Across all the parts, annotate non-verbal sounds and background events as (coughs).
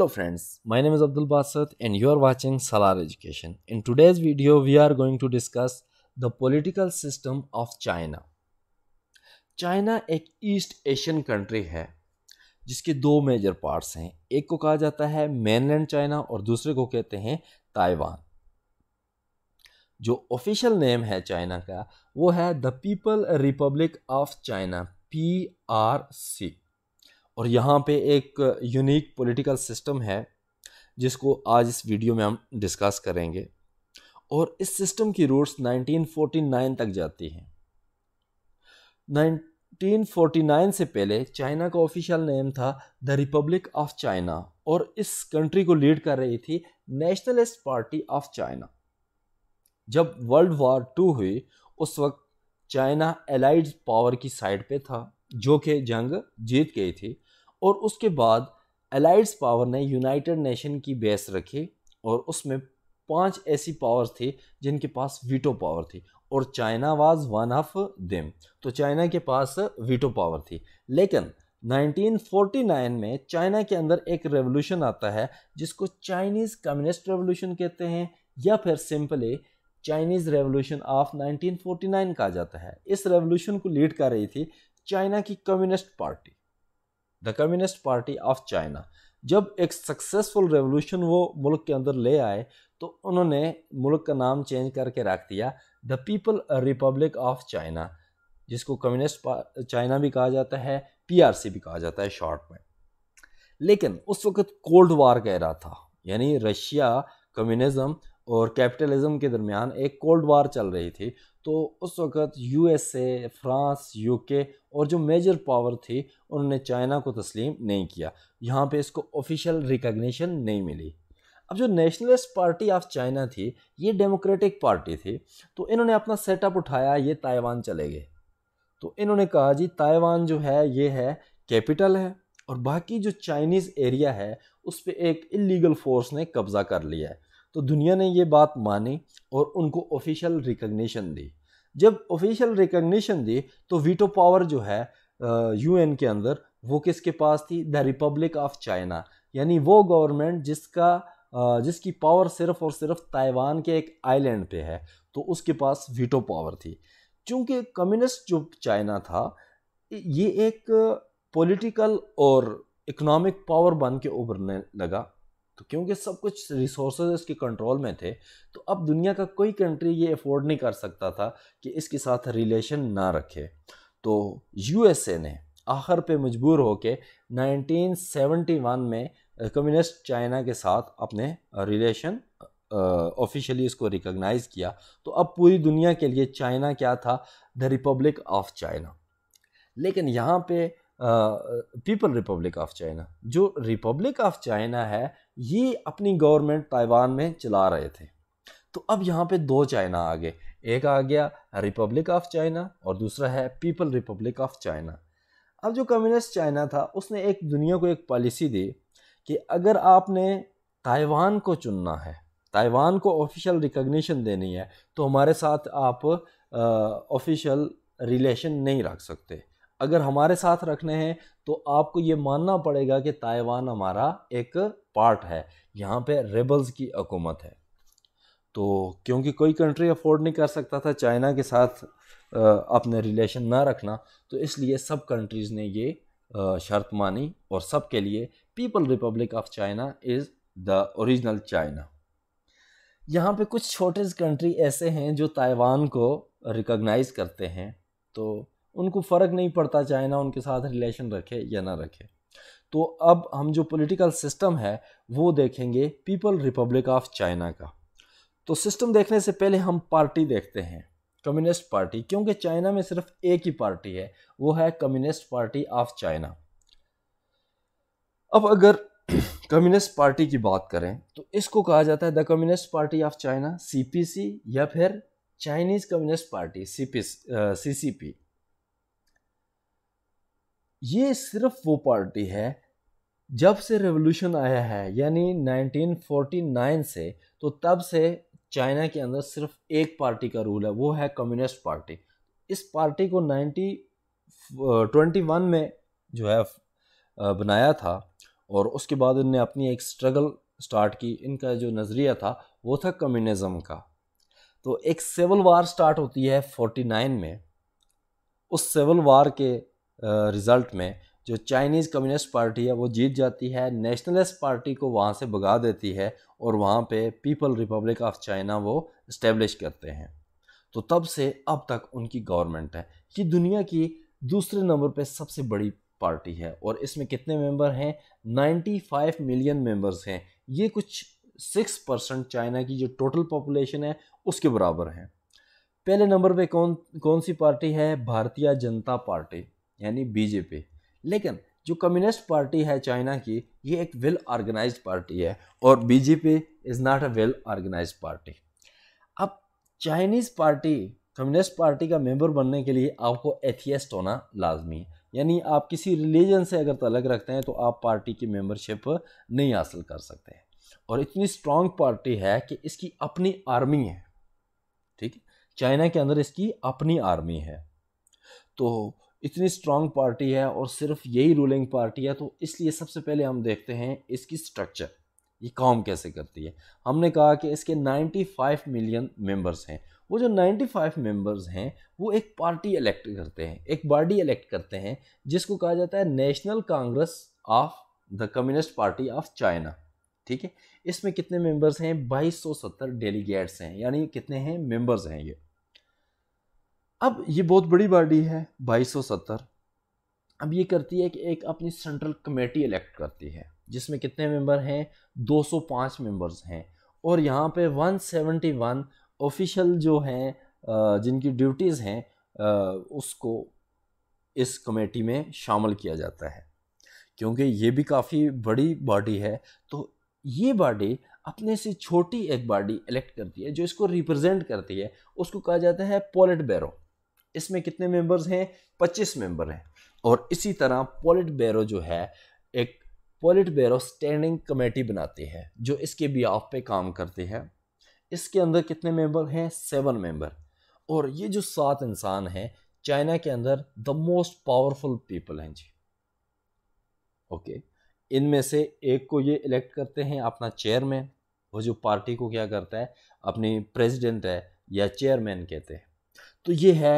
Hello friends, my name is Abdul Basat and you are watching Salar Education. In today's video, we are going to discuss the political system of China. China एक East Asian country है जिसके दो major parts हैं एक को कहा जाता है मेनलैंड चाइना और दूसरे को कहते हैं ताइवान जो ऑफिशियल नेम है चाइना का वो है the People Republic of China P R C और यहाँ पे एक यूनिक पॉलिटिकल सिस्टम है जिसको आज इस वीडियो में हम डिस्कस करेंगे और इस सिस्टम की रूट्स 1949 तक जाती हैं 1949 से पहले चाइना का ऑफिशियल नेम था द रिपब्लिक ऑफ चाइना और इस कंट्री को लीड कर रही थी नेशनलिस्ट पार्टी ऑफ चाइना जब वर्ल्ड वॉर टू हुई उस वक्त चाइना एलाइड पावर की साइड पे था जो कि जंग जीत गई थी और उसके बाद एलाइड्स पावर ने यूनाइटेड नेशन की बेस रखी और उसमें पांच ऐसी पावर थी जिनके पास वीटो पावर थी और China was one of them तो चाइना के पास वीटो पावर थी लेकिन 1949 में चाइना के अंदर एक रेवोल्यूशन आता है जिसको चाइनीज़ कम्युनिस्ट रेवोल्यूशन कहते हैं या फिर सिंपली चाइनीज़ रेवोल्यूशन ऑफ 1949 कहा जाता है इस रेवोल्यूशन को लीड कर रही थी चाइना की communist party the communist party of China जब एक सक्सेसफुल रेवोल्यूशन वो मुल्क के अंदर ले आए तो उन्होंने मुल्क का नाम चेंज करके रख दिया the People Republic of China जिसको कम्युनिस्ट चाइना भी कहा जाता है पीआरसी भी कहा जाता है शॉर्ट में लेकिन उस वक्त कोल्ड वार कह रहा था यानी रशिया कम्युनिज्म और कैपिटलिज्म के दरमियान एक कोल्ड वार चल रही थी तो उस वक़्त यूएसए फ्रांस यूके और जो मेजर पावर थी उन्होंने चाइना को तस्लीम नहीं किया यहाँ पे इसको ऑफिशियल रिकग्निशन नहीं मिली अब जो नेशनलिस्ट पार्टी ऑफ चाइना थी ये डेमोक्रेटिक पार्टी थी तो इन्होंने अपना सेटअप उठाया ये ताइवान चले गए तो इन्होंने कहा जी ताइवान जो है ये है कैपिटल है और बाकी जो चाइनीज़ एरिया है उस पर एक इलीगल फोर्स ने कब्ज़ा कर लिया है तो दुनिया ने ये बात मानी और उनको ऑफिशियल रिकग्निशन दी जब ऑफिशियल रिकग्निशन दी तो वीटो पावर जो है यू के अंदर वो किसके पास थी द रिपब्लिक ऑफ चाइना यानी वो गवर्नमेंट जिसका जिसकी पावर सिर्फ और सिर्फ ताइवान के एक आइलैंड पे है तो उसके पास वीटो पावर थी चूँकि कम्युनिस्ट जो चाइना था ये एक पॉलिटिकल और इकोनॉमिक पावर बन के उभरने लगा तो क्योंकि सब कुछ रिसोर्सेज इसके कंट्रोल में थे तो अब दुनिया का कोई कंट्री ये अफोर्ड नहीं कर सकता था कि इसके साथ रिलेशन ना रखे तो यूएसए ने आखिर पे मजबूर होकर 1971 में कम्युनिस्ट चाइना के साथ अपने रिलेशन ऑफिशियली इसको रिकॉग्नाइज किया तो अब पूरी दुनिया के लिए चाइना क्या था द रिपब्लिक ऑफ चाइना लेकिन यहाँ पे पीपल रिपब्लिक ऑफ चाइना जो रिपब्लिक ऑफ चाइना है ये अपनी गवर्नमेंट ताइवान में चला रहे थे तो अब यहाँ पे दो चाइना आ गए एक आ गया रिपब्लिक ऑफ चाइना और दूसरा है पीपल रिपब्लिक ऑफ चाइना अब जो कम्युनिस्ट चाइना था उसने एक दुनिया को एक पॉलिसी दी कि अगर आपने ताइवान को चुनना है ताइवान को ऑफिशियल रिकग्निशन देनी है तो हमारे साथ आप ऑफिशियल रिलेशन नहीं रख सकते अगर हमारे साथ रखने हैं तो आपको ये मानना पड़ेगा कि ताइवान हमारा एक पार्ट है यहाँ पे रेबल्स की हकूमत है तो क्योंकि कोई कंट्री अफोर्ड नहीं कर सकता था चाइना के साथ अपने रिलेशन ना रखना तो इसलिए सब कंट्रीज़ ने ये शर्त मानी और सब के लिए People Republic of China is the original China यहाँ पे कुछ छोटे कंट्री ऐसे हैं जो ताइवान को रिकॉग्नाइज करते हैं तो उनको फ़र्क नहीं पड़ता चाहे ना उनके साथ रिलेशन रखे या ना रखे तो अब हम जो पॉलिटिकल सिस्टम है वो देखेंगे पीपल रिपब्लिक ऑफ चाइना का तो सिस्टम देखने से पहले हम पार्टी देखते हैं कम्युनिस्ट पार्टी क्योंकि चाइना में सिर्फ एक ही पार्टी है वो है कम्युनिस्ट पार्टी ऑफ चाइना अब अगर कम्युनिस्ट (clears throat) पार्टी की बात करें तो इसको कहा जाता है the communist party of China CPC या फिर Chinese communist party C P C C P ये सिर्फ वो पार्टी है जब से रेवोल्यूशन आया है यानी 1949 से तो तब से चाइना के अंदर सिर्फ एक पार्टी का रूल है वो है कम्युनिस्ट पार्टी इस पार्टी को 90 में जो है बनाया था और उसके बाद इनने अपनी एक स्ट्रगल स्टार्ट की इनका जो नज़रिया था वो था कम्युनिज़म का तो एक सिविल वार स्टार्ट होती है 49 में उस सिविल वार के रिज़ल्ट में जो चाइनीज़ कम्युनिस्ट पार्टी है वो जीत जाती है नेशनलिस्ट पार्टी को वहाँ से भगा देती है और वहाँ पे पीपल रिपब्लिक ऑफ चाइना वो इस्टेब्लिश करते हैं तो तब से अब तक उनकी गवर्नमेंट है ये दुनिया की दूसरे नंबर पे सबसे बड़ी पार्टी है और इसमें कितने मेंबर हैं 95 मिलियन मेंबर्स हैं ये कुछ सिक्स परसेंट चाइना की जो टोटल पॉपुलेशन है उसके बराबर हैं पहले नंबर पे कौन कौन सी पार्टी है भारतीय जनता पार्टी यानी बीजेपी लेकिन जो कम्युनिस्ट पार्टी है चाइना की ये एक वेल ऑर्गेनाइज पार्टी है और BJP is not a well organise party अब चाइनीज़ पार्टी कम्युनिस्ट पार्टी का मेंबर बनने के लिए आपको एथियस्ट होना लाजमी है यानी आप किसी रिलीजन से अगर तलग रखते हैं तो आप पार्टी की मेंबरशिप नहीं हासिल कर सकते हैं और इतनी स्ट्रॉन्ग पार्टी है कि इसकी अपनी आर्मी है ठीक है चाइना के अंदर इसकी अपनी आर्मी है तो इतनी स्ट्रॉन्ग पार्टी है और सिर्फ यही रूलिंग पार्टी है तो इसलिए सबसे पहले हम देखते हैं इसकी स्ट्रक्चर ये काम कैसे करती है हमने कहा कि इसके 95 मिलियन मेंबर्स हैं वो जो 95 मेंबर्स हैं वो एक पार्टी इलेक्ट करते हैं एक बॉडी इलेक्ट करते हैं जिसको कहा जाता है National Congress of the communist party of China ठीक है इसमें कितने मेंबर्स हैं 2270 डेलीगेट्स हैं यानी कितने हैं मेंबर्स हैं ये अब ये बहुत बड़ी बॉडी है 2270 अब ये करती है कि एक अपनी सेंट्रल कमेटी इलेक्ट करती है जिसमें कितने मेंबर हैं 205 मेंबर्स हैं और यहाँ पे 171 ऑफिशियल जो हैं जिनकी ड्यूटीज़ हैं उसको इस कमेटी में शामिल किया जाता है क्योंकि ये भी काफ़ी बड़ी बॉडी है तो ये बॉडी अपने से छोटी एक बॉडी इलेक्ट करती है जो इसको रिप्रेजेंट करती है उसको कहा जाता है पॉलिट बैरो इसमें कितने मेंबर्स हैं पच्चीस मेंबर हैं और इसी तरह पॉलिट बैरो जो है एक पॉलिट बैरो स्टैंडिंग कमेटी बनाते हैं जो इसके बिहाफ पे काम करते हैं इसके अंदर कितने मेंबर हैं सेवन मेंबर और ये जो सात इंसान हैं चाइना के अंदर द मोस्ट पावरफुल पीपल हैं जी ओके इनमें से एक को ये इलेक्ट करते हैं अपना चेयरमैन वो जो पार्टी को क्या करता है अपनी प्रेसिडेंट है या चेयरमैन कहते हैं तो ये है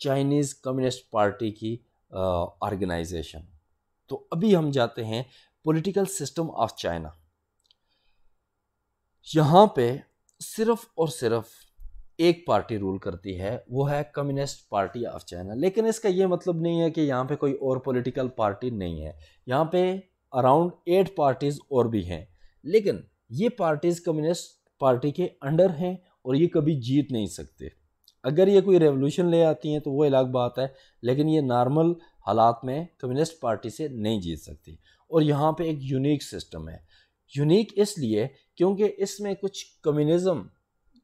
चाइनीज़ कम्युनिस्ट पार्टी की ऑर्गेनाइजेशन तो अभी हम जाते हैं पॉलिटिकल सिस्टम ऑफ चाइना यहाँ पे सिर्फ और सिर्फ एक पार्टी रूल करती है वो है कम्युनिस्ट पार्टी ऑफ चाइना लेकिन इसका ये मतलब नहीं है कि यहाँ पे कोई और पॉलिटिकल पार्टी नहीं है यहाँ पे अराउंड एट पार्टीज़ और भी हैं लेकिन ये पार्टीज़ कम्युनिस्ट पार्टी के अंडर हैं और ये कभी जीत नहीं सकते अगर ये कोई रेवोल्यूशन ले आती हैं तो वो अलग बात है लेकिन ये नॉर्मल हालात में कम्युनिस्ट पार्टी से नहीं जीत सकती और यहाँ पे एक यूनिक सिस्टम है यूनिक इसलिए क्योंकि इसमें कुछ कम्युनिज़म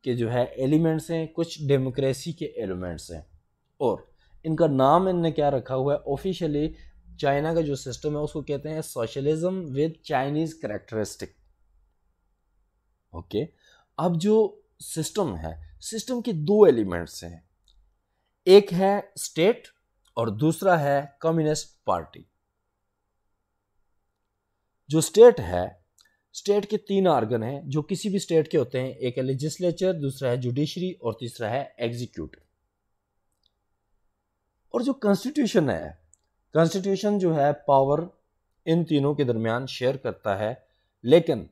के जो है एलिमेंट्स हैं कुछ डेमोक्रेसी के एलिमेंट्स हैं और इनका नाम इनने क्या रखा हुआ है ऑफिशियली चाइना का जो सिस्टम है उसको कहते हैं socialism with Chinese characteristic okay अब जो सिस्टम है सिस्टम के दो एलिमेंट्स हैं एक है स्टेट और दूसरा है कम्युनिस्ट पार्टी जो स्टेट है स्टेट के तीन आर्गन हैं जो किसी भी स्टेट के होते हैं एक है लेजिस्लेचर दूसरा है जुडिशरी और तीसरा है एग्जीक्यूटिव और जो कॉन्स्टिट्यूशन है कॉन्स्टिट्यूशन जो है पावर इन तीनों के दरमियान शेयर करता है लेकिन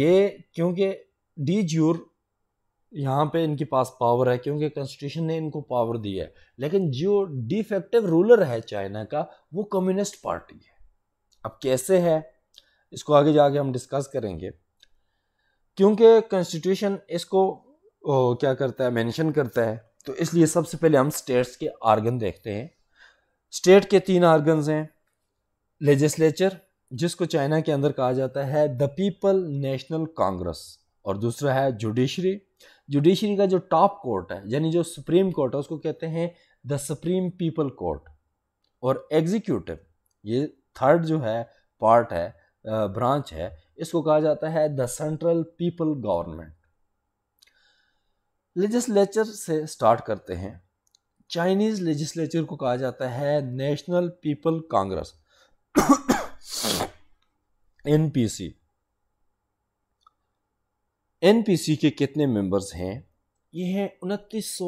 ये क्योंकि डी ज्यूर यहाँ पे इनके पास पावर है क्योंकि कॉन्स्टिट्यूशन ने इनको पावर दी है लेकिन जो डिफेक्टिव रूलर है चाइना का वो कम्युनिस्ट पार्टी है अब कैसे है इसको आगे जाके हम डिस्कस करेंगे क्योंकि कॉन्स्टिट्यूशन इसको ओ, क्या करता है मेंशन करता है तो इसलिए सबसे पहले हम स्टेट्स के आर्गन देखते हैं स्टेट के तीन आर्गन्स हैं लेजिस्लेचर जिसको चाइना के अंदर कहा जाता है द पीपल नेशनल कांग्रेस और दूसरा है जुडिशरी जुडिशरी का जो टॉप कोर्ट है यानी जो सुप्रीम कोर्ट है उसको कहते हैं द सुप्रीम पीपल कोर्ट और एग्जीक्यूटिव ये थर्ड जो है पार्ट है ब्रांच है इसको कहा जाता है the Central People Government legislature से स्टार्ट करते हैं चाइनीज लेजिस्लेचर को कहा जाता है नेशनल पीपल कांग्रेस (coughs) एनपीसी सी के कितने मेंबर्स हैं ये हैं उनतीस सौ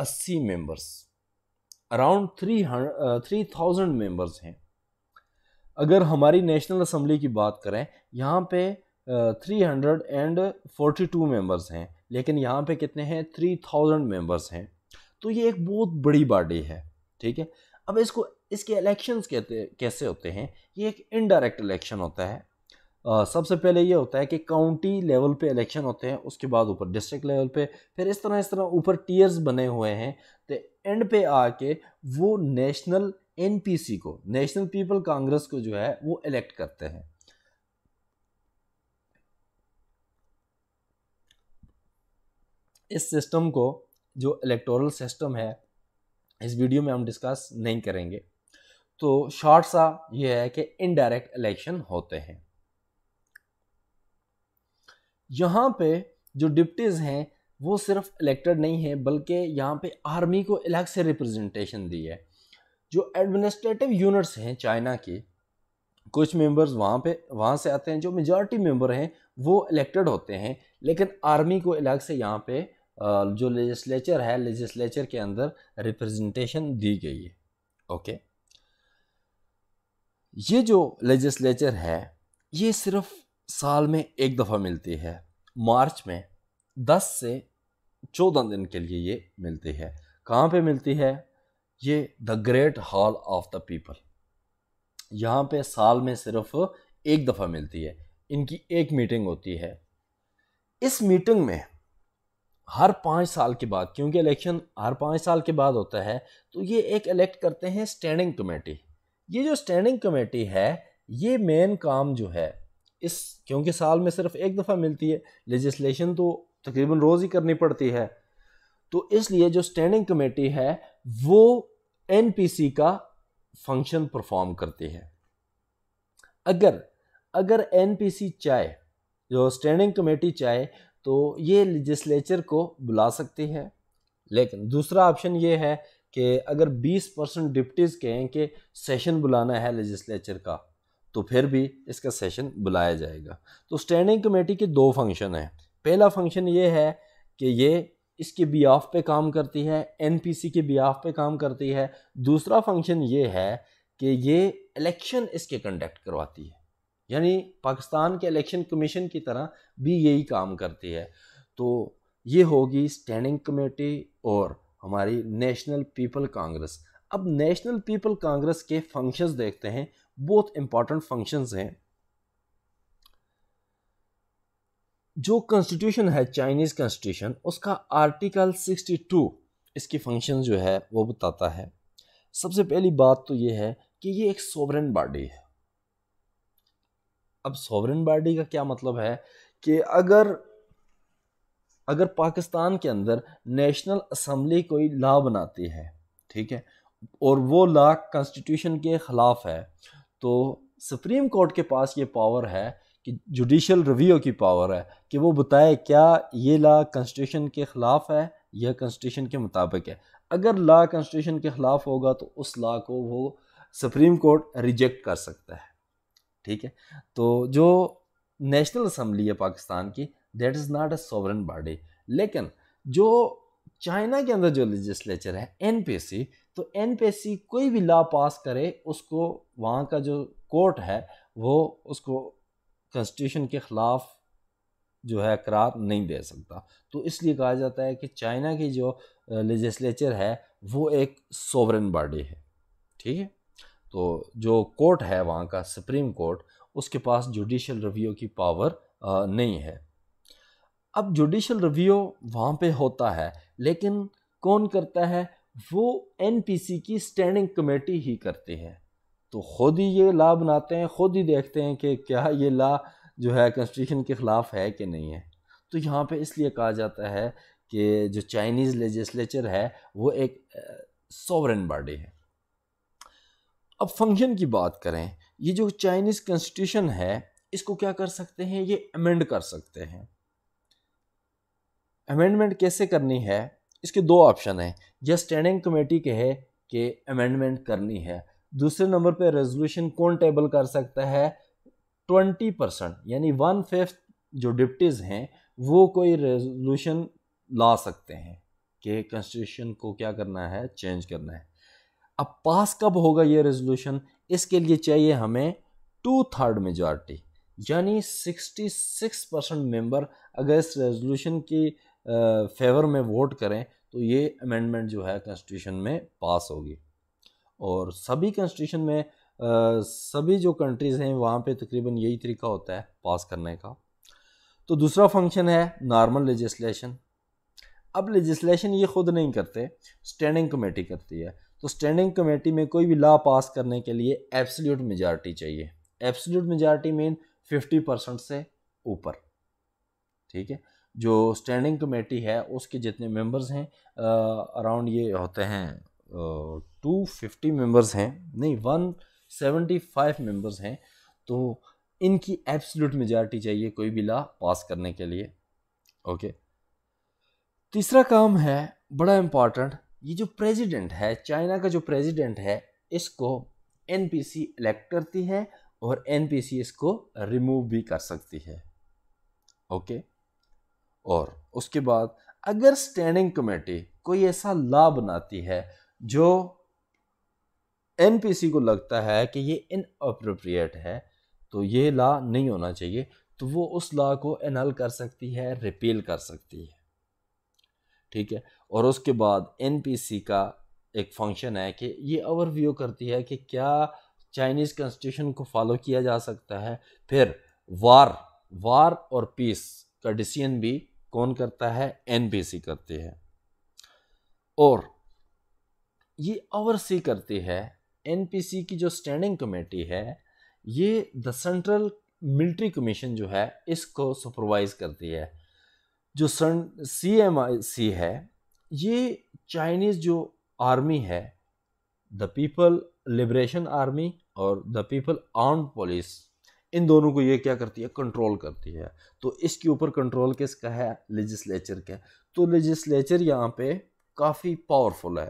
अस्सी members around three three thousand members हैं अगर हमारी नेशनल असम्बली की बात करें यहाँ पे three hundred and forty two members हैं लेकिन यहाँ पे कितने हैं थ्री थाउजेंड मेम्बर्स हैं तो ये एक बहुत बड़ी बॉडी है ठीक है अब इसको इसके इलेक्शंस कहते कैसे होते हैं ये एक इनडायरेक्ट इलेक्शन होता है सबसे पहले ये होता है कि काउंटी लेवल पे इलेक्शन होते हैं उसके बाद ऊपर डिस्ट्रिक्ट लेवल पे फिर इस तरह इस तरह ऊपर टीयर्स बने हुए हैं तो एंड पे आके वो नेशनल एनपीसी को नेशनल पीपल कांग्रेस को जो है वो इलेक्ट करते हैं इस सिस्टम को जो इलेक्टोरल सिस्टम है इस वीडियो में हम डिस्कस नहीं करेंगे तो शॉर्ट सा ये है कि इनडायरेक्ट इलेक्शन होते हैं यहाँ पे जो डिप्टीज़ हैं वो सिर्फ इलेक्टेड नहीं है बल्कि यहाँ पे आर्मी को अलग से रिप्रेजेंटेशन दी है जो एडमिनिस्ट्रेटिव यूनिट्स हैं चाइना के कुछ मेंबर्स वहाँ पे वहाँ से आते हैं जो मेजॉरिटी मेंबर हैं वो इलेक्टेड होते हैं लेकिन आर्मी को अलग से यहाँ पे जो लेजिस्लेचर है लेजिस्लेचर के अंदर रिप्रेजेंटेशन दी गई है ओके ये जो लेजिस्लेचर है ये सिर्फ साल में एक दफ़ा मिलती है मार्च में दस से चौदह दिन के लिए ये मिलती है कहाँ पे मिलती है ये the Great Hall of the People यहाँ पे साल में सिर्फ एक दफ़ा मिलती है इनकी एक मीटिंग होती है इस मीटिंग में हर पाँच साल के बाद क्योंकि इलेक्शन हर पाँच साल के बाद होता है तो ये एक इलेक्ट करते हैं स्टैंडिंग कमेटी ये जो स्टैंडिंग कमेटी है ये मेन काम जो है इस क्योंकि साल में सिर्फ एक दफ़ा मिलती है लेजिस्लेशन तो तकरीबन रोज़ ही करनी पड़ती है तो इसलिए जो स्टैंडिंग कमेटी है वो एन का फंक्शन परफॉर्म करती है अगर अगर एन चाहे जो स्टैंडिंग कमेटी चाहे तो ये लेजिस्लेचर को बुला सकती है लेकिन दूसरा ऑप्शन ये है कि अगर 20 परसेंट डिप्टीज़ कहें कि सेशन बुलाना है लेजिस्लेचर का तो फिर भी इसका सेशन बुलाया जाएगा तो स्टैंडिंग कमेटी के दो फंक्शन हैं पहला फंक्शन ये है कि ये इसके ऑफ पे काम करती है एनपीसी के ऑफ पे काम करती है दूसरा फंक्शन ये है कि ये इलेक्शन इसके कंडक्ट करवाती है यानी पाकिस्तान के इलेक्शन कमीशन की तरह भी यही काम करती है तो ये होगी स्टैंडिंग कमेटी और हमारी नेशनल पीपल कांग्रेस अब नेशनल पीपल कांग्रेस के फंक्शंस देखते हैं बहुत इंपॉर्टेंट फंक्शन हैं जो कॉन्स्टिट्यूशन है चाइनीज़ कॉन्स्टिट्यूशन उसका आर्टिकल 62 इसकी फंक्शन जो है वो बताता है सबसे पहली बात तो ये है कि ये एक सोवरेन बॉडी है अब सोवरेन बॉडी का क्या मतलब है कि अगर अगर पाकिस्तान के अंदर नेशनल असम्बली कोई लॉ बनाती है ठीक है और वो लॉ कॉन्स्टिट्यूशन के ख़िलाफ़ है तो सुप्रीम कोर्ट के पास ये पावर है कि जुडिशल रिव्यू की पावर है कि वो बताए क्या ये ला कॉन्स्टिट्यूशन के ख़िलाफ़ है या कॉन्स्टिट्यूशन के मुताबिक है अगर ला कॉन्स्टिट्यूशन के ख़िलाफ़ होगा तो उस ला को वो सुप्रीम कोर्ट रिजेक्ट कर सकता है ठीक है तो जो नेशनल असम्बली है पाकिस्तान की that is not a sovereign body लेकिन जो चाइना के अंदर जो लेजिस्लेचर है एन तो एन पे सी कोई भी लॉ पास करे उसको वहाँ का जो कोर्ट है वो उसको कॉन्स्टिट्यूशन के ख़िलाफ़ जो है करार नहीं दे सकता तो इसलिए कहा जाता है कि चाइना की जो लेजिस्लेचर है वो एक सोवरन बॉडी है ठीक है तो जो कोर्ट है वहाँ का सुप्रीम कोर्ट उसके पास जुडिशल रिव्यू की पावर नहीं है अब जुडिशल रिव्यू वहाँ पे होता है लेकिन कौन करता है वो एनपीसी की स्टैंडिंग कमेटी ही करती है तो खुद ही ये ला बनाते हैं खुद ही देखते हैं कि क्या ये ला जो है कंस्टिट्यूशन के ख़िलाफ़ है कि नहीं है तो यहाँ पे इसलिए कहा जाता है कि जो चाइनीज़ लेजिस्लेचर है वो एक सॉवरन बॉडी है अब फंक्शन की बात करें ये जो चाइनीज़ कॉन्स्टिट्यूशन है इसको क्या कर सकते हैं ये अमेंड कर सकते हैं अमेंडमेंट कैसे करनी है इसके दो ऑप्शन हैं यह स्टैंडिंग कमेटी के है कि अमेंडमेंट करनी है दूसरे नंबर पे रेजोल्यूशन कौन टेबल कर सकता है ट्वेंटी परसेंट यानी वन फिफ्थ जो डिप्टीज़ हैं वो कोई रेजोल्यूशन ला सकते हैं कि कॉन्स्टिट्यूशन को क्या करना है चेंज करना है अब पास कब होगा ये रेजोल्यूशन इसके लिए चाहिए हमें टू थर्ड मेजॉरिटी यानी 66 परसेंट मेम्बर अगर इस रेजोल्यूशन की फेवर में वोट करें तो ये अमेंडमेंट जो है कॉन्स्टिट्यूशन में पास होगी और सभी कॉन्स्टिट्यूशन में आ, सभी जो कंट्रीज़ हैं वहाँ पे तकरीबन यही तरीका होता है पास करने का तो दूसरा फंक्शन है नॉर्मल लेजिस्लेशन अब लेजिस्लेशन ये ख़ुद नहीं करते स्टैंडिंग कमेटी करती है तो स्टैंडिंग कमेटी में कोई भी लॉ पास करने के लिए एब्सोल्यूट मेजॉरिटी चाहिए एब्सोल्यूट मेजॉरिटी मीन 50 परसेंट से ऊपर ठीक है जो स्टैंडिंग कमेटी है उसके जितने मेंबर्स हैं अराउंड ये होते हैं टू फिफ्टी मेम्बर्स हैं नहीं वन सेवेंटी फाइव मेम्बर्स हैं तो इनकी एब्सोल्यूट मेजॉरिटी चाहिए कोई भी ला पास करने के लिए ओके तीसरा काम है बड़ा इम्पॉर्टेंट ये जो प्रेसिडेंट है चाइना का जो प्रेसिडेंट है इसको एनपीसी इलेक्ट करती है और एनपीसी इसको रिमूव भी कर सकती है ओके okay? और उसके बाद अगर स्टैंडिंग कमेटी कोई ऐसा ला बनाती है जो एनपीसी को लगता है कि ये इनअप्रोप्रिएट है तो ये ला नहीं होना चाहिए तो वो उस ला को एनल कर सकती है रिपील कर सकती है ठीक है और उसके बाद एनपीसी का एक फंक्शन है कि ये ओवरव्यू करती है कि क्या चाइनीज़ कॉन्स्टिट्यूशन को फॉलो किया जा सकता है फिर वार वार और पीस का डिसीजन भी कौन करता है सी करती है और ये ओवरसी करती है सी की जो स्टैंडिंग कमेटी है ये द सेंट्रल मिलिट्री कमीशन जो है इसको सुपरवाइज करती है जो सी एम आई सी है ये चाइनीज़ जो आर्मी है द पीपल लिबरेशन आर्मी और द पीपल आर्म पुलिस इन दोनों को ये क्या करती है कंट्रोल करती है तो इसके ऊपर कंट्रोल किसका है लेजिस्लेचर का तो लेजिस्लेचर यहाँ पे काफ़ी पावरफुल है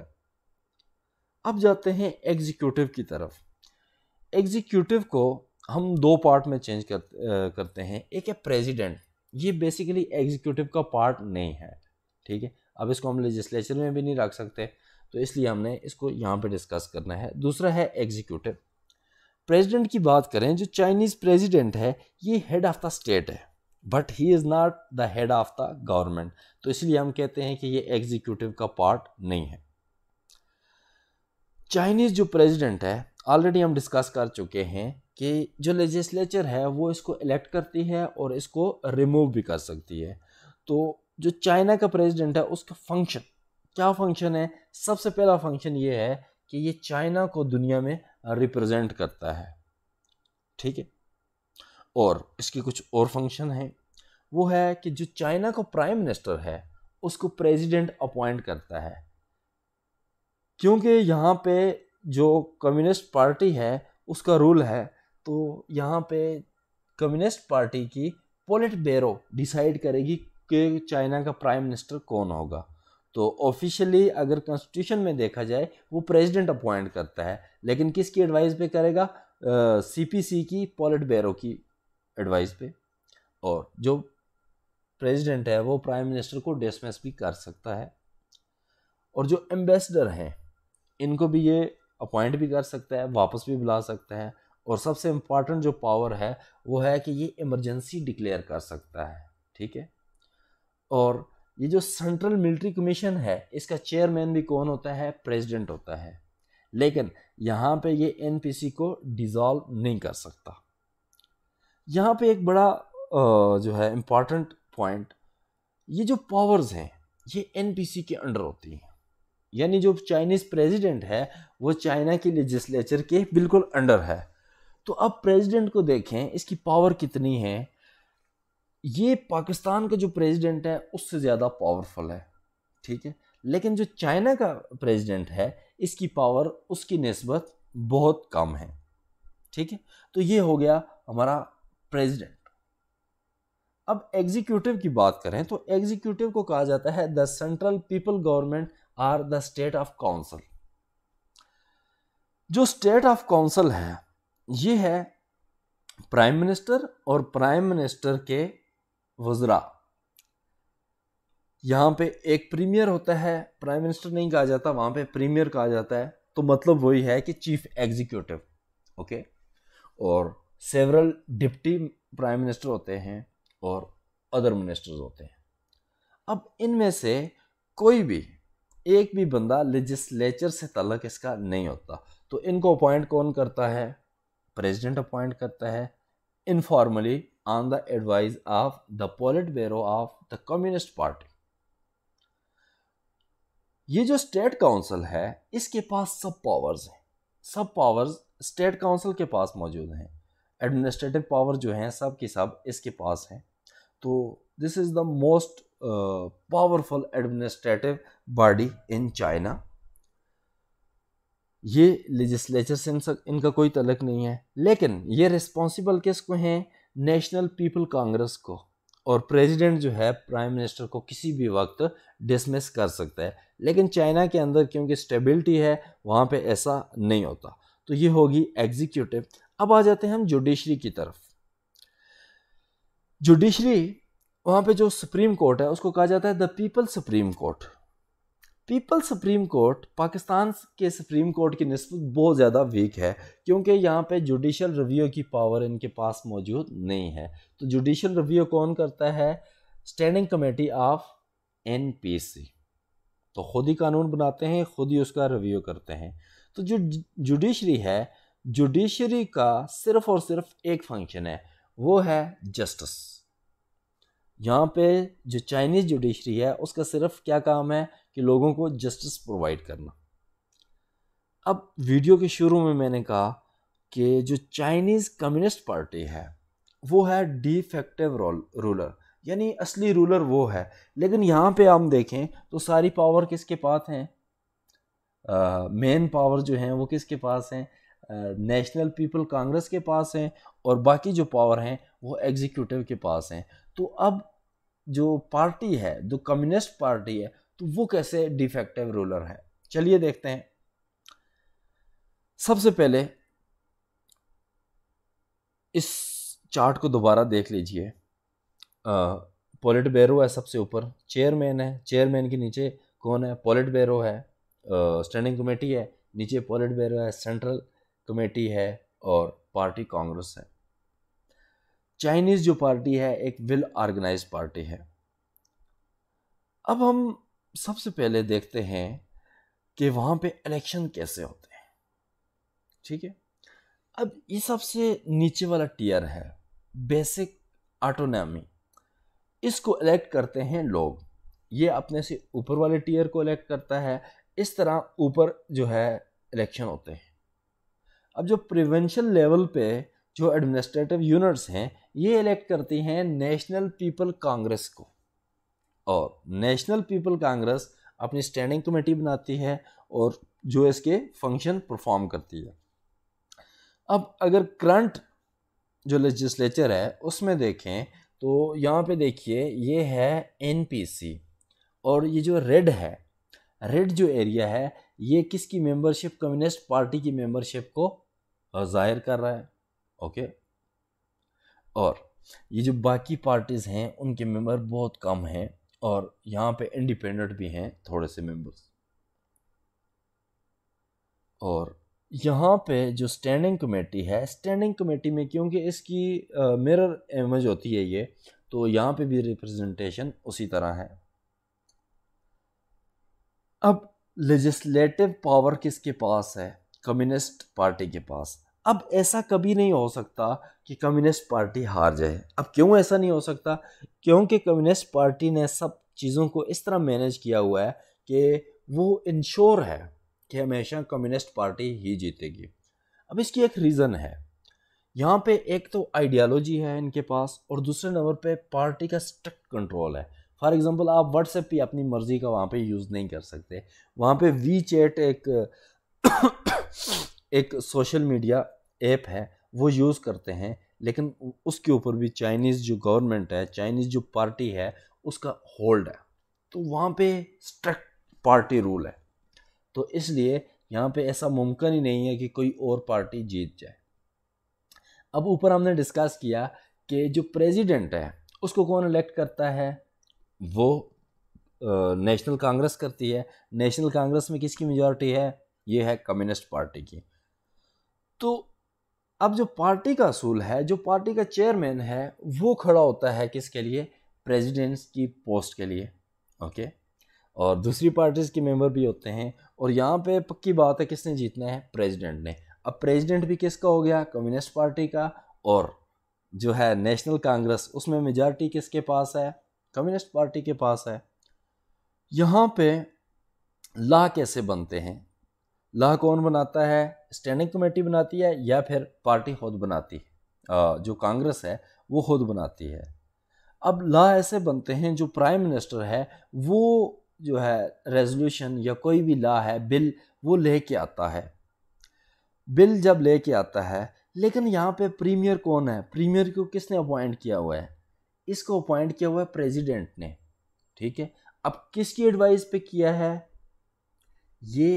अब जाते हैं एग्जीक्यूटिव की तरफ एग्जीक्यूटिव को हम दो पार्ट में चेंज कर, करते हैं एक है प्रेसिडेंट ये बेसिकली एग्जीक्यूटिव का पार्ट नहीं है ठीक है अब इसको हम लेजिस्लेचर में भी नहीं रख सकते तो इसलिए हमने इसको यहाँ पे डिस्कस करना है दूसरा है एग्जीक्यूटिव प्रेसिडेंट की बात करें जो चाइनीज़ प्रेसिडेंट है ये हेड ऑफ द स्टेट है but he is not the head of the government तो इसलिए हम कहते हैं कि ये एग्जीक्यूटिव का पार्ट नहीं है चाइनीज़ जो प्रेसिडेंट है ऑलरेडी हम डिस्कस कर चुके हैं कि जो लेजिस्लेचर है वो इसको इलेक्ट करती है और इसको रिमूव भी कर सकती है तो जो चाइना का प्रेसिडेंट है उसका फंक्शन क्या फंक्शन है सबसे पहला फंक्शन ये है कि ये चाइना को दुनिया में रिप्रेजेंट करता है ठीक है और इसके कुछ और फंक्शन हैं वो है कि जो चाइना का प्राइम मिनिस्टर है उसको प्रेसिडेंट अपॉइंट करता है क्योंकि यहाँ पे जो कम्युनिस्ट पार्टी है उसका रूल है तो यहाँ पे कम्युनिस्ट पार्टी की पोलिट बेरो डिसाइड करेगी कि चाइना का प्राइम मिनिस्टर कौन होगा तो ऑफिशियली अगर कॉन्स्टिट्यूशन में देखा जाए वो प्रेसिडेंट अपॉइंट करता है लेकिन किसकी एडवाइस पे करेगा सीपीसी uh, की पॉलिट बैरो की एडवाइस पे और जो प्रेसिडेंट है वो प्राइम मिनिस्टर को डिसमिस भी कर सकता है और जो एम्बेसडर हैं इनको भी ये अपॉइंट भी कर सकता है वापस भी बुला सकता है और सबसे इम्पॉर्टेंट जो पावर है वो है कि ये इमरजेंसी डिक्लेयर कर सकता है ठीक है और ये जो सेंट्रल मिलिट्री कमीशन है इसका चेयरमैन भी कौन होता है प्रेसिडेंट होता है लेकिन यहाँ पे ये एनपीसी को डिज़ोल्व नहीं कर सकता यहाँ पे एक बड़ा जो है इम्पॉर्टेंट पॉइंट ये जो पावर्स हैं ये एनपीसी के अंडर होती हैं यानी जो चाइनीज़ प्रेसिडेंट है वो चाइना की लेजिस्लेचर के बिल्कुल अंडर है तो अब प्रेसिडेंट को देखें इसकी पावर कितनी है ये पाकिस्तान का जो प्रेसिडेंट है उससे ज़्यादा पावरफुल है ठीक है लेकिन जो चाइना का प्रेसिडेंट है इसकी पावर उसकी नस्बत बहुत कम है ठीक है तो ये हो गया हमारा प्रेसिडेंट अब एग्जीक्यूटिव की बात करें तो एग्जीक्यूटिव को कहा जाता है the Central People Government or the State of Council जो स्टेट ऑफ काउंसिल है ये है प्राइम मिनिस्टर और प्राइम मिनिस्टर के वज़रा यहाँ पे एक प्रीमियर होता है प्राइम मिनिस्टर नहीं कहा जाता वहाँ पे प्रीमियर कहा जाता है तो मतलब वही है कि चीफ एग्जीक्यूटिव ओके और सेवरल डिप्टी प्राइम मिनिस्टर होते हैं और अदर मिनिस्टर्स होते हैं अब इनमें से कोई भी एक भी बंदा लेजिस्लेचर से तलक इसका नहीं होता तो इनको अपॉइंट कौन करता है प्रेसिडेंट अपॉइंट करता है informally on the advice of the Politburo of the communist party ये जो स्टेट काउंसिल है इसके पास सब पावर्स हैं सब पावर्स स्टेट काउंसिल के पास मौजूद हैं एडमिनिस्ट्रेटिव पावर जो हैं सब के सब इसके पास हैं तो this is the most powerful administrative body in China ये लेजिस्लेचर से इनका कोई तलक नहीं है लेकिन ये रिस्पॉन्सिबल किसको हैं नेशनल पीपल कांग्रेस को और प्रेसिडेंट जो है प्राइम मिनिस्टर को किसी भी वक्त डिसमिस कर सकता है लेकिन चाइना के अंदर क्योंकि स्टेबिलिटी है वहाँ पे ऐसा नहीं होता तो ये होगी एग्जीक्यूटिव अब आ जाते हैं हम जुडिशरी की तरफ जुडिशरी वहाँ पे जो सुप्रीम कोर्ट है उसको कहा जाता है the People Supreme Court People's Supreme Court Pakistan के सुप्रीम कोर्ट की नस्बत बहुत ज़्यादा वीक है क्योंकि यहाँ पे जुडिशल रिव्यू की पावर इनके पास मौजूद नहीं है तो जुडिशल रिव्यू कौन करता है स्टैंडिंग कमेटी ऑफ एन तो खुद ही कानून बनाते हैं खुद ही उसका रिव्यू करते हैं तो जो जुडिशरी है जुडिशरी का सिर्फ और सिर्फ एक फंक्शन है वो है जस्टिस यहाँ पे जो चाइनीज़ जुडिशरी है उसका सिर्फ क्या काम है कि लोगों को जस्टिस प्रोवाइड करना अब वीडियो के शुरू में मैंने कहा कि जो चाइनीज़ कम्युनिस्ट पार्टी है वो है डिफेक्टिव रूलर यानी असली रूलर वो है लेकिन यहाँ पे हम देखें तो सारी पावर किसके पास हैं मेन पावर जो हैं वो किसके पास हैं नेशनल पीपल कांग्रेस के पास हैं और बाकी जो पावर हैं वो एग्जीक्यूटिव के पास हैं तो अब जो पार्टी है जो कम्युनिस्ट पार्टी है तो वो कैसे डिफेक्टिव रूलर है चलिए देखते हैं सबसे पहले इस चार्ट को दोबारा देख लीजिए पॉलिट बैरो है सबसे ऊपर चेयरमैन है चेयरमैन के नीचे कौन है पॉलिट बैरो है स्टैंडिंग कमेटी है नीचे पॉलिट बैरो है सेंट्रल कमेटी है और पार्टी कांग्रेस है चाइनीज़ जो पार्टी है एक वेल ऑर्गेनाइज पार्टी है अब हम सबसे पहले देखते हैं कि वहाँ पे इलेक्शन कैसे होते हैं ठीक है अब ये सबसे नीचे वाला टीयर है बेसिक ऑटोनॉमी इसको इलेक्ट करते हैं लोग ये अपने से ऊपर वाले टीयर को इलेक्ट करता है इस तरह ऊपर जो है इलेक्शन होते हैं अब जो प्रिवेंशन लेवल पे जो एडमिनिस्ट्रेटिव यूनिट्स हैं ये इलेक्ट करती हैं नेशनल पीपल कांग्रेस को और नेशनल पीपल कांग्रेस अपनी स्टैंडिंग कमेटी बनाती है और जो इसके फंक्शन परफॉर्म करती है अब अगर करंट जो लेजिस्लेचर है उसमें देखें तो यहाँ पे देखिए ये है एनपीसी और ये जो रेड है रेड जो एरिया है ये किसकी मेंबरशिप कम्युनिस्ट पार्टी की मेंबरशिप को ज़ाहिर कर रहा है ओके और ये जो बाकी पार्टीज़ हैं उनके मेंबर बहुत कम हैं और यहाँ पे इंडिपेंडेंट भी हैं थोड़े से मेंबर्स और यहाँ पे जो स्टैंडिंग कमेटी है स्टैंडिंग कमेटी में क्योंकि इसकी मिरर इमेज होती है ये तो यहाँ पे भी रिप्रेजेंटेशन उसी तरह है अब लेजिस्लेटिव पावर किसके पास है कम्युनिस्ट पार्टी के पास अब ऐसा कभी नहीं हो सकता कि कम्युनिस्ट पार्टी हार जाए अब क्यों ऐसा नहीं हो सकता क्योंकि कम्युनिस्ट पार्टी ने सब चीज़ों को इस तरह मैनेज किया हुआ है कि वो इंश्योर है कि हमेशा कम्युनिस्ट पार्टी ही जीतेगी अब इसकी एक रीज़न है यहाँ पे एक तो आइडियालॉजी है इनके पास और दूसरे नंबर पे पार्टी का स्ट्रिक्ट कंट्रोल है फॉर एग्जांपल आप व्हाट्सएप भी अपनी मर्ज़ी का वहाँ पे यूज़ नहीं कर सकते वहाँ पे वी चैट एक एक सोशल मीडिया ऐप है वो यूज़ करते हैं लेकिन उसके ऊपर भी चाइनीज़ जो गवर्नमेंट है चाइनीज़ जो पार्टी है उसका होल्ड है तो वहाँ पे स्ट्रिक्ट पार्टी रूल है तो इसलिए यहाँ पे ऐसा मुमकिन ही नहीं है कि कोई और पार्टी जीत जाए अब ऊपर हमने डिस्कस किया कि जो प्रेसिडेंट है उसको कौन इलेक्ट करता है वो नेशनल कांग्रेस करती है नेशनल कांग्रेस में किसकी मेजॉरिटी है ये है कम्युनिस्ट पार्टी की तो अब जो पार्टी का असूल है जो पार्टी का चेयरमैन है वो खड़ा होता है किसके लिए प्रेजिडेंट्स की पोस्ट के लिए ओके और दूसरी पार्टीज़ के मेंबर भी होते हैं और यहाँ पे पक्की बात है किसने जीतना है प्रेसिडेंट ने अब प्रेसिडेंट भी किसका हो गया कम्युनिस्ट पार्टी का और जो है नेशनल कांग्रेस उसमें मेजॉरिटी किसके पास है कम्युनिस्ट पार्टी के पास है यहाँ पे ला कैसे बनते हैं ला कौन बनाता है स्टैंडिंग कमेटी बनाती है या फिर पार्टी खुद बनाती है जो कांग्रेस है वो खुद बनाती है अब ला ऐसे बनते हैं जो प्राइम मिनिस्टर है वो जो है रेजोल्यूशन या कोई भी ला है बिल वो लेके आता है बिल जब लेके आता है लेकिन यहाँ पे प्रीमियर कौन है प्रीमियर को किसने अपॉइंट किया हुआ है इसको अपॉइंट किया हुआ है प्रेसिडेंट ने ठीक है अब किसकी एडवाइस पे किया है ये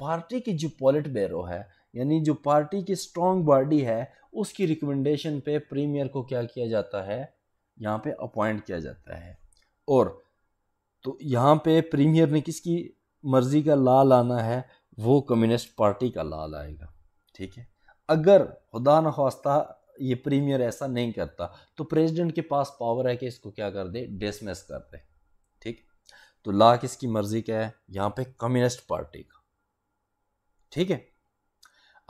पार्टी की जो पॉलिट बेरो है यानी जो पार्टी की स्ट्रॉन्ग बॉडी है उसकी रिकमेंडेशन पे प्रीमियर को क्या किया जाता है यहाँ पे अपॉइंट किया जाता है और तो यहाँ पे प्रीमियर ने किसकी मर्ज़ी का ला लाना है वो कम्युनिस्ट पार्टी का ला लाएगा ठीक है अगर खुदा न खास्ता ये प्रीमियर ऐसा नहीं करता तो प्रेसिडेंट के पास पावर है कि इसको क्या कर दे डिसमिस कर दे ठीक तो ला किसकी मर्ज़ी का है यहाँ पे कम्युनिस्ट पार्टी का ठीक है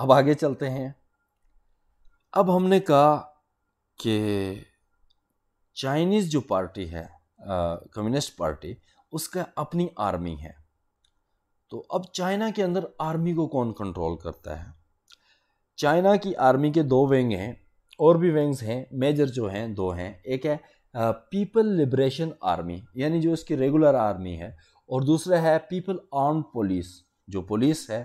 अब आगे चलते हैं अब हमने कहा कि चाइनीज़ जो पार्टी है कम्युनिस्ट पार्टी उसका अपनी आर्मी है तो अब चाइना के अंदर आर्मी को कौन कंट्रोल करता है चाइना की आर्मी के दो विंग हैं और भी विंग्स हैं मेजर जो हैं दो हैं एक है पीपल लिबरेशन आर्मी यानी जो इसकी रेगुलर आर्मी है और दूसरा है पीपल आर्म पुलिस जो पुलिस है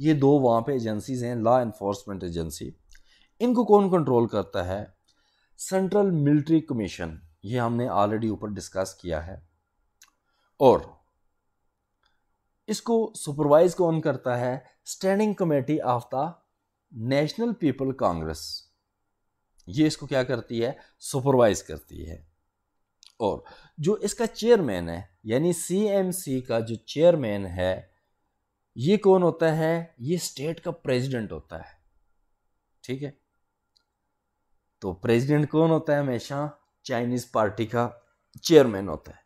ये दो वहाँ पे एजेंसीज हैं लॉ इन्फोर्समेंट एजेंसी इनको कौन कंट्रोल करता है सेंट्रल मिलिट्री कमीशन ये हमने ऑलरेडी ऊपर डिस्कस किया है और इसको सुपरवाइज कौन करता है standing Committee of the National People Congress ये इसको क्या करती है सुपरवाइज करती है और जो इसका चेयरमैन है यानी सीएमसी का जो चेयरमैन है ये कौन होता है ये स्टेट का प्रेसिडेंट होता है ठीक है तो प्रेसिडेंट कौन होता है हमेशा चाइनीज पार्टी का चेयरमैन होता है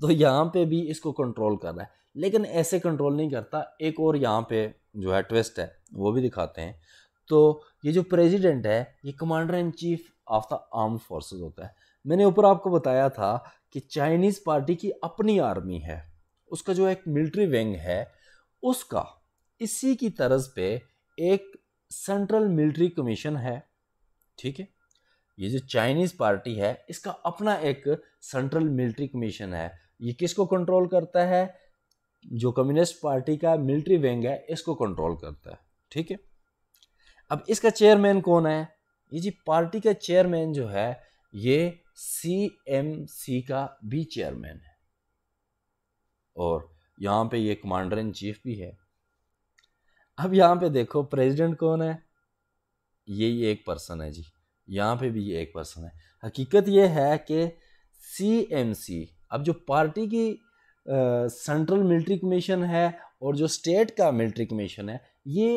तो यहाँ पे भी इसको कंट्रोल कर रहा है लेकिन ऐसे कंट्रोल नहीं करता एक और यहाँ पे जो है ट्विस्ट है वो भी दिखाते हैं तो ये जो प्रेसिडेंट है ये commander in chief of the arm forces होता है मैंने ऊपर आपको बताया था कि चाइनीज़ पार्टी की अपनी आर्मी है उसका जो एक मिलिट्री विंग है उसका इसी की तर्ज पे एक सेंट्रल मिलिट्री कमीशन है ठीक है ये जो चाइनीज़ पार्टी है इसका अपना एक सेंट्रल मिलिट्री कमीशन है ये किसको कंट्रोल करता है जो कम्युनिस्ट पार्टी का मिलिट्री विंग है इसको कंट्रोल करता है ठीक है अब इसका चेयरमैन कौन है ये जी पार्टी का चेयरमैन जो है ये सी एम सी का भी चेयरमैन है और यहाँ पे ये कमांडर इन चीफ भी है अब यहाँ पे देखो प्रेसिडेंट कौन है ये एक पर्सन है जी यहाँ पे भी ये एक पर्सन है हकीकत ये है कि सी एम सी अब जो पार्टी की सेंट्रल मिलिट्री कमीशन है और जो स्टेट का मिलिट्री कमीशन है ये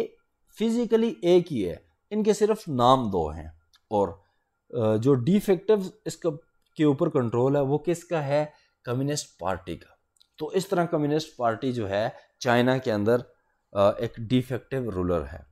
फिज़िकली एक ही है इनके सिर्फ नाम दो हैं और जो डिफेक्टिव इसका के ऊपर कंट्रोल है वो किसका है कम्युनिस्ट पार्टी का तो इस तरह कम्युनिस्ट पार्टी जो है चाइना के अंदर एक डिफेक्टिव रूलर है